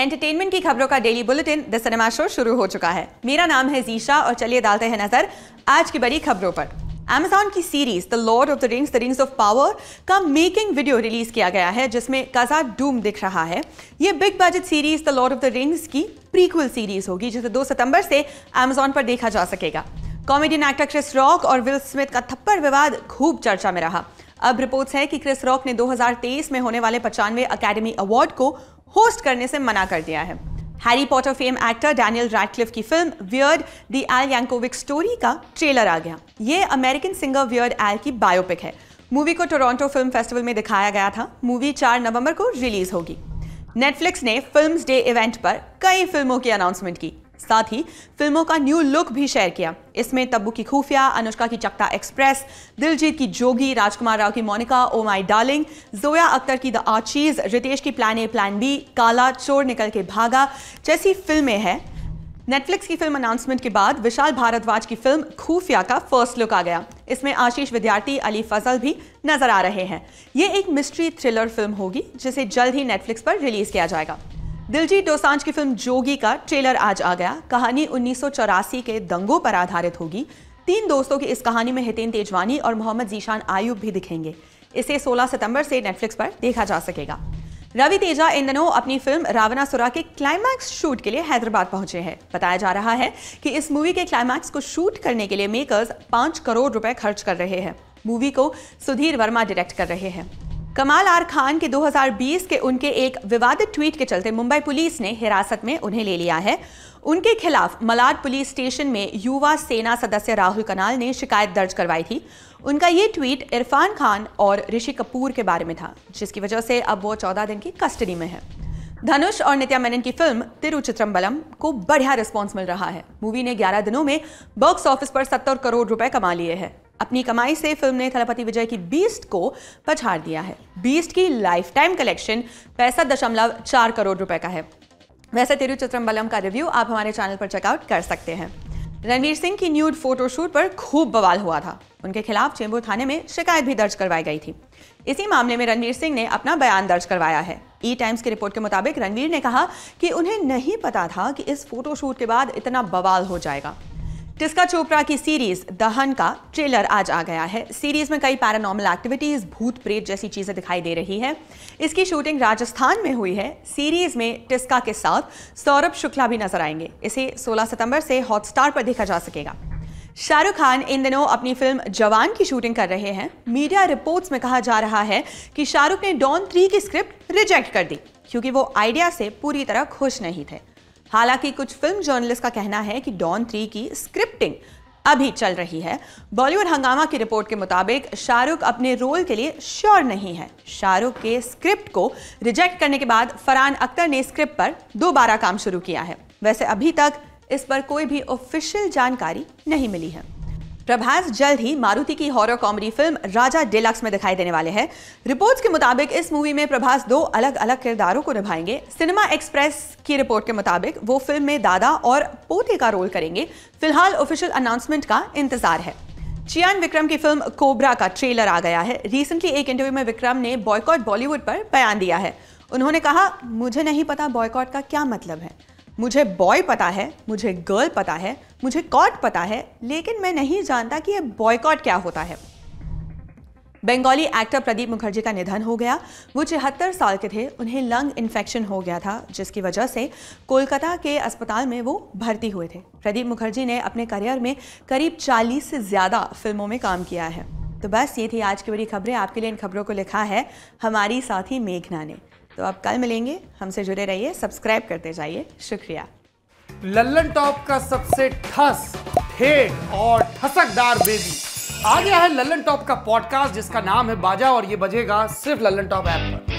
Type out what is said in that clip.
entertainment की खबरों का daily bulletin the cinema show शुरू हो चुका है मेरा नाम है जीशा और चलिए डालते हैं नजर आज की बड़ी खबरों पर Amazon की series the Lord of the rings the rings of power का मेकिंग वीडियो रिलीज किया गया है जिसमें कजा डूम दिख रहा है ये big budget series the Lord of the Rings की प्रीक्वल सीरीज होगी जिसे 2 सितंबर से Amazon पर देखा जा सकेगा कॉमेडियन एक्टर क्रिस रॉक और विल स्मिथ का थप्पड़ विवाद खूब चर्चा में रहा अब रिपोर्ट्स है कि क्रिस रॉक ने 2023 में होने वाले पचानवे अकेडमी अवार्ड को होस्ट करने से मना कर दिया है Harry Potter fame actor Daniel Radcliffe की film Weird the Al Yankovic Story का ट्रेलर आ गया ये अमेरिकन सिंगर वियर्ड एल की बायोपिक है मूवी को टोरंटो फिल्म फेस्टिवल में दिखाया गया था मूवी 4 नवंबर को रिलीज होगी नेटफ्लिक्स ने फिल्म डे इवेंट पर कई फिल्मों की अनाउंसमेंट की साथ ही फिल्मों का न्यू लुक भी शेयर किया इसमें तब्बू की खुफिया अनुष्का की चकता एक्सप्रेस दिलजीत की जोगी राजकुमार राव की Monica o my darling Zoya Akhtar की द आचीज रितेश की प्लान ए प्लान बी काला चोर निकल के भागा जैसी फिल्में हैं नेटफ्लिक्स की फिल्म अनाउंसमेंट के बाद विशाल भारद्वाज की फिल्म खुफिया का फर्स्ट लुक आ गया इसमें आशीष विद्यार्थी अली फजल भी नजर आ रहे हैं ये एक मिस्ट्री थ्रिलर फिल्म होगी जिसे जल्द ही नेटफ्लिक्स पर रिलीज किया जाएगा दिलजीत डोसांझ की फिल्म जोगी का ट्रेलर आज आ गया कहानी उन्नीस के दंगों पर आधारित होगी तीन दोस्तों की इस कहानी में हितेन तेजवानी और मोहम्मद जीशान आयुब भी दिखेंगे इसे 16 सितंबर से नेटफ्लिक्स पर देखा जा सकेगा रवि तेजा इन दिनों अपनी फिल्म सुरा के क्लाइमैक्स शूट के लिए हैदराबाद पहुंचे हैं बताया जा रहा है कि इस मूवी के क्लाइमैक्स को शूट करने के लिए मेकर्स पांच करोड़ रुपए खर्च कर रहे हैं मूवी को सुधीर वर्मा डायरेक्ट कर रहे हैं कमाल आर खान के 2020 के उनके एक विवादित ट्वीट के चलते मुंबई पुलिस ने हिरासत में उन्हें ले लिया है उनके खिलाफ मलाड पुलिस स्टेशन में युवा सेना सदस्य राहुल कनाल ने शिकायत दर्ज करवाई थी उनका ये ट्वीट इरफान खान और ऋषि कपूर के बारे में था जिसकी वजह से अब वो चौदह दिन की कस्टडी में है धनुष और नित्या मेनन की फिल्म तिरुचित्रम्बलम को बढ़िया रिस्पॉन्स मिल रहा है मूवी ने 11 दिनों में बॉक्स ऑफिस पर 70 करोड़ रुपए कमा लिए हैं अपनी कमाई से फिल्म ने थलपति विजय की बीस्ट को पछाड़ दिया है बीस्ट की लाइफ टाइम कलेक्शन पैंसठ दशमलव चार करोड़ रुपए का है वैसे तेरु चित्रम्बलम का रिव्यू आप हमारे चैनल पर चेकआउट कर सकते हैं रणवीर सिंह की न्यूड फोटोशूट पर खूब बवाल हुआ था उनके खिलाफ चेंबूर थाने में शिकायत भी दर्ज करवाई गई थी इसी मामले में रणवीर सिंह ने अपना बयान दर्ज करवाया है ई टाइम्स की रिपोर्ट के मुताबिक रणवीर ने कहा कि उन्हें नहीं पता था कि इस फोटोशूट के बाद इतना बवाल हो जाएगा टिस्का चोपड़ा की सीरीज दहन का ट्रेलर आज आ गया है सीरीज में कई पैरानॉर्मल एक्टिविटीज भूत प्रेत जैसी चीजें दिखाई दे रही है इसकी शूटिंग राजस्थान में हुई है सीरीज में टिस्का के साथ सौरभ शुक्ला भी नजर आएंगे इसे 16 सितंबर से हॉटस्टार पर देखा जा सकेगा शाहरुख खान इन दिनों अपनी फिल्म जवान की शूटिंग कर रहे हैं मीडिया रिपोर्ट्स में कहा जा रहा है कि शाहरुख ने डॉन थ्री की स्क्रिप्ट रिजेक्ट कर दी क्योंकि वो आइडिया से पूरी तरह खुश नहीं थे हालांकि कुछ फिल्म जर्नलिस्ट का कहना है कि डॉन थ्री की स्क्रिप्टिंग अभी चल रही है बॉलीवुड हंगामा की रिपोर्ट के मुताबिक शाहरुख अपने रोल के लिए श्योर नहीं है शाहरुख के स्क्रिप्ट को रिजेक्ट करने के बाद फरहान अख्तर ने स्क्रिप्ट पर दोबारा काम शुरू किया है वैसे अभी तक इस पर कोई भी ऑफिशियल जानकारी नहीं मिली है प्रभास जल्द ही मारुति की horror comedy film Raja deluxe में दिखाई देने वाले हैं रिपोर्ट्स के मुताबिक इस मूवी में प्रभास दो अलग अलग किरदारों को निभाएंगे सिनेमा एक्सप्रेस की रिपोर्ट के मुताबिक वो फिल्म में दादा और पोते का रोल करेंगे फिलहाल ऑफिशियल अनाउंसमेंट का इंतजार है चियान विक्रम की फिल्म कोबरा का ट्रेलर आ गया है रिसेंटली एक इंटरव्यू में विक्रम ने बॉयकॉट बॉलीवुड पर बयान दिया है उन्होंने कहा मुझे नहीं पता बॉयकॉट का क्या मतलब है मुझे बॉय पता है मुझे गर्ल पता है मुझे कॉट पता है लेकिन मैं नहीं जानता कि यह बॉयकॉट क्या होता है बंगाली एक्टर प्रदीप मुखर्जी का निधन हो गया वो चिहत्तर साल के थे उन्हें लंग इन्फेक्शन हो गया था जिसकी वजह से कोलकाता के अस्पताल में वो भर्ती हुए थे प्रदीप मुखर्जी ने अपने करियर में करीब 40 से ज़्यादा फिल्मों में काम किया है तो बस ये थी आज की बड़ी खबरें आपके लिए इन खबरों को लिखा है हमारी साथी मेघना ने तो आप कल मिलेंगे हमसे जुड़े रहिए सब्सक्राइब करते जाइए शुक्रिया लल्लन टॉप का सबसे ठस ठेठ और ठसकदार बेबी आ गया है लल्लन टॉप का पॉडकास्ट जिसका नाम है बाजा और ये बजेगा सिर्फ लल्लन टॉप ऐप पर